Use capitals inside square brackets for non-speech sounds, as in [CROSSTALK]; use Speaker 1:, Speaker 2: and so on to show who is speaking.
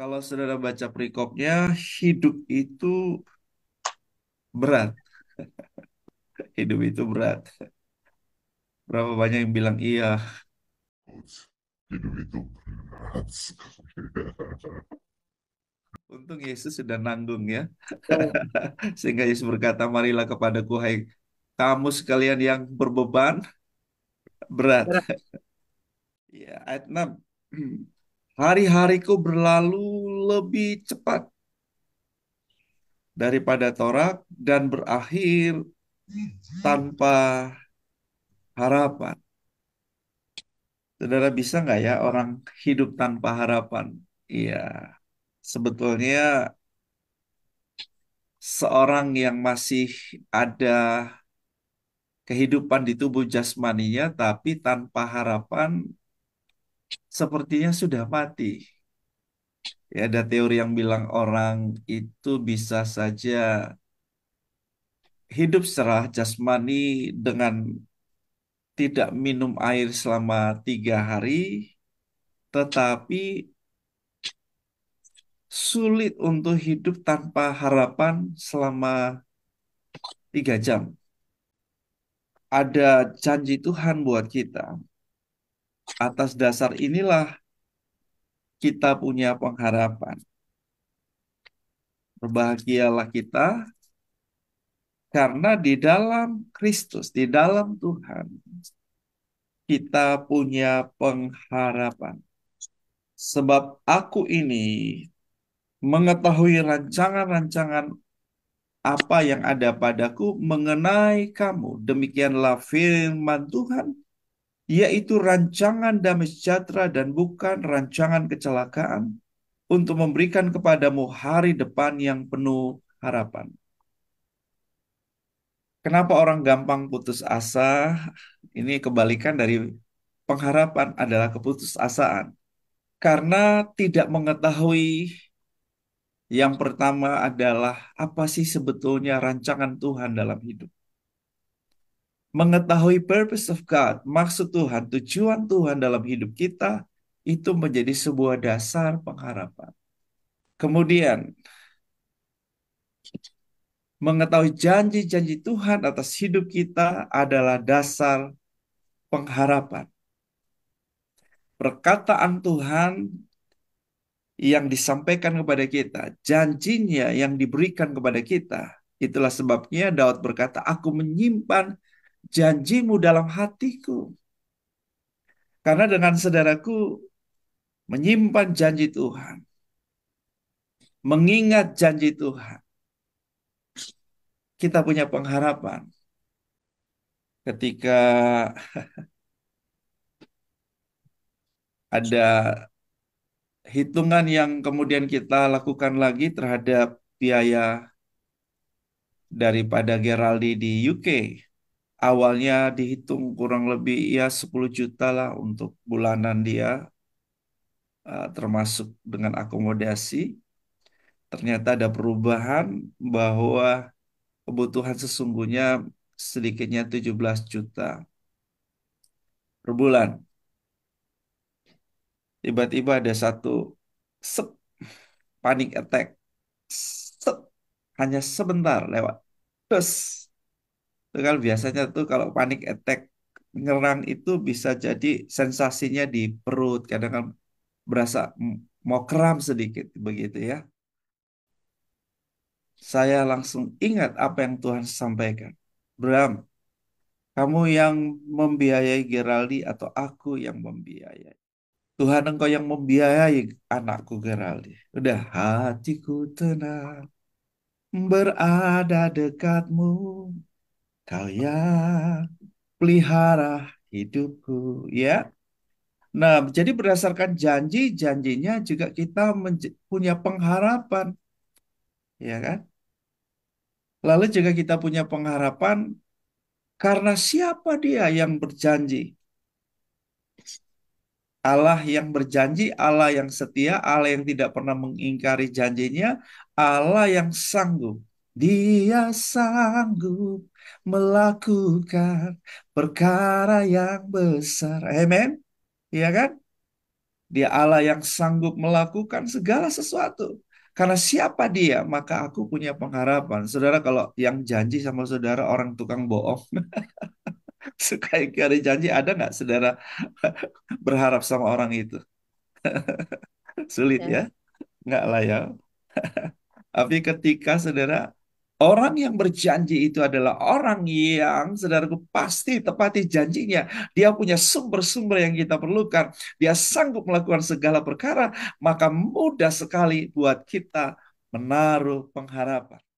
Speaker 1: Kalau saudara baca perikopnya, hidup itu berat. [LAUGHS] hidup itu berat. Berapa banyak yang bilang iya. Hidup itu berat. [LAUGHS] Untung Yesus sudah nanggung ya. [LAUGHS] Sehingga Yesus berkata, marilah kepadaku hai kamu sekalian yang berbeban berat. ya, ayat 6. [CLEARS THROAT] Hari-hariku berlalu lebih cepat daripada torak dan berakhir tanpa harapan. Saudara bisa nggak ya orang hidup tanpa harapan? Iya, sebetulnya seorang yang masih ada kehidupan di tubuh jasmaninya tapi tanpa harapan sepertinya sudah mati. Ya, ada teori yang bilang orang itu bisa saja hidup secara jasmani dengan tidak minum air selama tiga hari, tetapi sulit untuk hidup tanpa harapan selama tiga jam. Ada janji Tuhan buat kita Atas dasar inilah kita punya pengharapan. Berbahagialah kita karena di dalam Kristus, di dalam Tuhan, kita punya pengharapan. Sebab aku ini mengetahui rancangan-rancangan apa yang ada padaku mengenai kamu. Demikianlah firman Tuhan yaitu rancangan damai sejahtera dan bukan rancangan kecelakaan, untuk memberikan kepadamu hari depan yang penuh harapan. Kenapa orang gampang putus asa? Ini kebalikan dari pengharapan adalah keputusasaan. Karena tidak mengetahui yang pertama adalah apa sih sebetulnya rancangan Tuhan dalam hidup mengetahui purpose of God, maksud Tuhan, tujuan Tuhan dalam hidup kita itu menjadi sebuah dasar pengharapan. Kemudian mengetahui janji-janji Tuhan atas hidup kita adalah dasar pengharapan. Perkataan Tuhan yang disampaikan kepada kita, janjinya yang diberikan kepada kita, itulah sebabnya Daud berkata, "Aku menyimpan janjimu dalam hatiku. Karena dengan saudaraku menyimpan janji Tuhan, mengingat janji Tuhan, kita punya pengharapan ketika [LAUGHS] ada hitungan yang kemudian kita lakukan lagi terhadap biaya daripada Geraldi di UK awalnya dihitung kurang lebih ya 10 juta lah untuk bulanan dia eh, termasuk dengan akomodasi ternyata ada perubahan bahwa kebutuhan sesungguhnya sedikitnya 17 juta per bulan tiba-tiba ada satu sep, panic attack sep, hanya sebentar lewat terus itu kan biasanya tuh kalau panic attack ngerang itu bisa jadi sensasinya di perut kadang kan berasa mau kram sedikit begitu ya saya langsung ingat apa yang Tuhan sampaikan Bram kamu yang membiayai Geraldi atau aku yang membiayai Tuhan engkau yang membiayai anakku Geraldi udah hatiku tenang berada dekatmu Kau yang pelihara hidupku, ya. Nah, jadi berdasarkan janji, janjinya juga kita punya pengharapan. Ya kan? Lalu juga kita punya pengharapan karena siapa dia yang berjanji? Allah yang berjanji, Allah yang setia, Allah yang tidak pernah mengingkari janjinya, Allah yang sanggup. Dia sanggup melakukan perkara yang besar. Amen. Iya kan? Dia Allah yang sanggup melakukan segala sesuatu. Karena siapa dia, maka aku punya pengharapan. Saudara kalau yang janji sama saudara orang tukang bohong. [LAUGHS] suka ingkari janji ada nggak saudara [LAUGHS] berharap sama orang itu? [LAUGHS] Sulit ya. ya? Nggak lah ya. Tapi ketika saudara Orang yang berjanji itu adalah orang yang saudaraku pasti tepati janjinya. Dia punya sumber-sumber yang kita perlukan. Dia sanggup melakukan segala perkara, maka mudah sekali buat kita menaruh pengharapan.